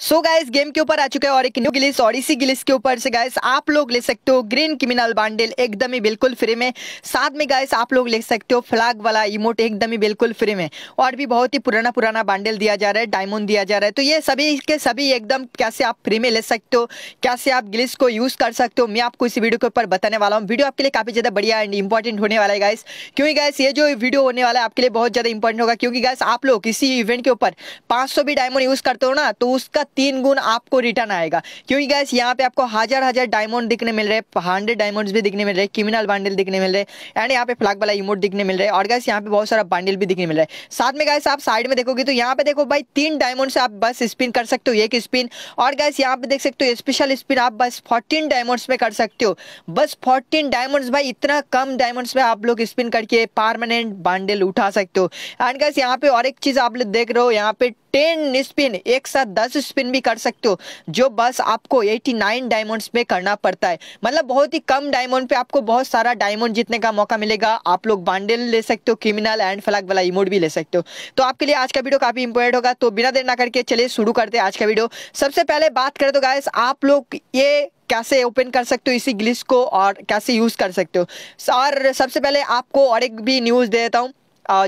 सो so guys game के ऊपर आ चुके हैं और एक न्यू गिलिस और इसी गिलिस के ऊपर से गाइस आप लोग ले सकते हो ग्रीन क्रिमिनल बांडिल एकदम ही बिल्कुल फ्री में साथ में गाइस आप लोग ले सकते हो फ्लैग वाला इमोट एकदम ही बिल्कुल फ्री में और भी बहुत ही पुराना पुराना बांडल दिया जा रहा है डायमंड दिया जा रहा है तो ये सभी के सभी एकदम कैसे आप फ्री में ले सकते हो कैसे आप गिलिस को यूज़ कर सकते हो मैं आपको इस वीडियो के ऊपर बताने वाला हूँ वीडियो आपके लिए काफ़ी ज़्यादा बढ़िया एंड इंपॉर्टेंट होने वाला है गाइस क्योंकि गाइस ये जो वीडियो होने वाला है आपके लिए बहुत ज़्यादा इंपॉर्टेंट होगा क्योंकि गाइस आप लोग किसी इवेंट के ऊपर सौ भी डायमंड यूज़ करते हो ना तो उसका तीन गुण आपको रिटर्न आएगा क्योंकि गैस यहाँ पे आपको हजार हजार डायमंड दिखने मिल रहे हैं हंड्रेड डायमंड भी दिखने मिल रहे हैं क्रिमिनल बंडल दिखने मिल रहे हैं एंड यहाँ पे फ्लैग वाला इमोट दिखने मिल रहे है और गैस यहाँ पे बहुत सारा बंडल भी दिखने मिल रहा है साथ में गैस आप साइड में देखोगे तो यहाँ पे देखो भाई तीन डायमंड से आप बस स्पिन कर सकते हो एक स्पिन और गैस यहाँ पे देख सकते हो स्पेशल स्पिन आप बस फोर्टीन डायमंड में कर सकते हो बस फोर्टीन डायमंड भाई इतना कम डायमंड में आप लोग स्पिन करके परमानेंट बंडल उठा सकते हो एंड गैस यहाँ पे और एक चीज़ आप लोग देख रहे हो यहाँ पे टेन स्पिन एक साथ दस स्पिन भी कर सकते हो जो बस आपको एटी नाइन डायमंड्स में करना पड़ता है मतलब बहुत ही कम डायमंड पे आपको बहुत सारा डायमंड जीतने का मौका मिलेगा आप लोग बांडल ले सकते हो क्रिमिनल एंड फ्लैग वाला इमोड भी ले सकते हो तो आपके लिए आज का वीडियो काफ़ी इंपॉर्टेंट होगा तो बिना देर ना करके चलिए शुरू करते आज का वीडियो सबसे पहले बात करें तो गायस आप लोग ये कैसे ओपन कर सकते हो इसी ग्लिस को और कैसे यूज़ कर सकते हो और सबसे पहले आपको और एक भी न्यूज़ दे देता हूँ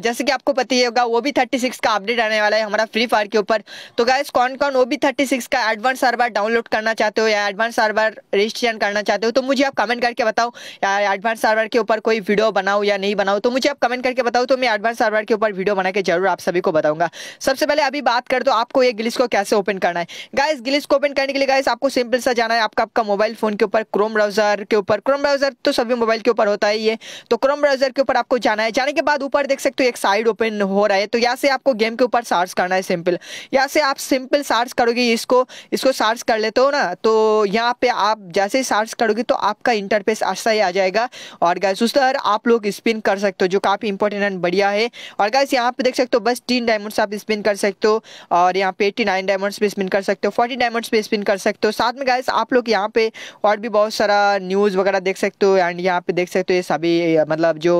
जैसे कि आपको पता ही होगा वो भी थर्टी सिक्स का अपडेट आने वाला है हमारा फ्री फायर के ऊपर तो गाइज कौन कौन वो भी थर्टी सिक्स का एडवांस सर्वर डाउनलोड करना चाहते हो या एडवांस सर्वर रजिस्ट्रेशन करना चाहते हो तो मुझे आप कमेंट करके बताओ या एडवांस सर्वर के ऊपर कोई वीडियो बनाओ या नहीं बनाओ तो मुझे आप कमेंट करके बताओ तो मैं एडवांस सर्वर के ऊपर वीडियो बना के जरूर आप सभी को बताऊंगा सबसे पहले अभी बात कर दो आपको ये गिलिस को कैसे ओपन करना है गाइस गिलिस को ओपन करने के लिए गाइस आपको सिंपल सा जाना है आपका आपका मोबाइल फोन के ऊपर क्रोम ब्राउजर के ऊपर क्रोम ब्राउजर तो सभी मोबाइल के ऊपर होता है ये तो क्रोम ब्राउजर के ऊपर आपको जाना है जाने के बाद ऊपर देख सकते सकते हो एक साइड ओपन हो रहा है तो यहाँ से आपको गेम के ऊपर सर्च करना है सिंपल यहाँ से आप सिंपल सर्च करोगे इसको इसको सर्च कर लेते हो ना तो यहाँ पे आप जैसे ही सर्च करोगे तो आपका इंटरफेस अच्छा ही आ जाएगा और गैस उस तरह आप लोग स्पिन कर सकते हो जो काफ़ी इंपॉर्टेंट एंड बढ़िया है और गैस यहाँ पे देख सकते हो बस तीन डायमंड्स आप स्पिन कर सकते हो और यहाँ पे एट्टी नाइन डायमंड्स पे स्पिन कर सकते हो फोर्टी डायमंड्स पे स्पिन कर सकते हो साथ में गैस आप लोग यहाँ पे और भी बहुत सारा न्यूज़ वगैरह देख सकते हो एंड यहाँ पे देख सकते हो ये सभी मतलब जो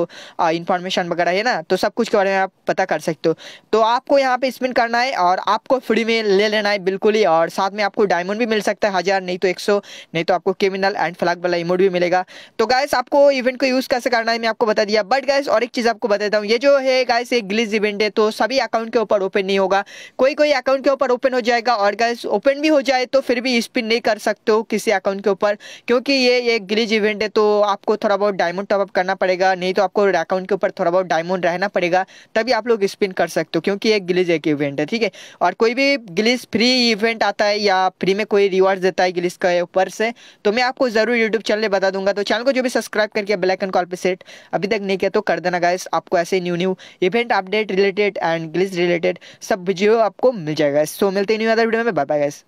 इन्फॉर्मेशन वगैरह है ना तो सब कुछ के बारे में आप पता कर सकते हो तो आपको यहाँ पे स्पिन करना है और आपको फ्री में ले लेना है बिल्कुल ही और साथ में आपको डायमंड भी मिल सकता है हज़ार नहीं तो एक सौ नहीं तो आपको क्रिमिनल एंड फ्लैग वाला इमोट भी मिलेगा तो गायस आपको इवेंट को यूज़ कैसे करना है मैं आपको बता दिया बट गायस और एक चीज़ आपको देता हूँ ये जो है गायस एक ग्लिस इवेंट है तो सभी अकाउंट के ऊपर ओपन नहीं होगा कोई कोई अकाउंट के ऊपर ओपन हो जाएगा और गायस ओपन भी हो जाए तो फिर भी स्पिन नहीं कर सकते हो किसी अकाउंट के ऊपर क्योंकि ये एक ग्लिस इवेंट है तो आपको थोड़ा बहुत डायमंड टॉपअप करना पड़ेगा नहीं तो आपको अकाउंट के ऊपर थोड़ा बहुत डायमंड रहना रहना पड़ेगा तभी आप लोग स्पिन कर सकते हो क्योंकि एक गिलीज एक इवेंट है ठीक है और कोई भी गिलीज फ्री इवेंट आता है या फ्री में कोई रिवॉर्ड देता है गिलीज का ऊपर से तो मैं आपको ज़रूर यूट्यूब चैनल बता दूंगा तो चैनल को जो भी सब्सक्राइब करके बेलाइकन कॉल पर सेट अभी तक नहीं किया तो कर देना गाइस आपको ऐसे new new event update related and गिलीज रिलेटेड सब वीडियो आपको मिल जाएगा सो मिलते न्यू अदर वीडियो में बाय बाय गाइस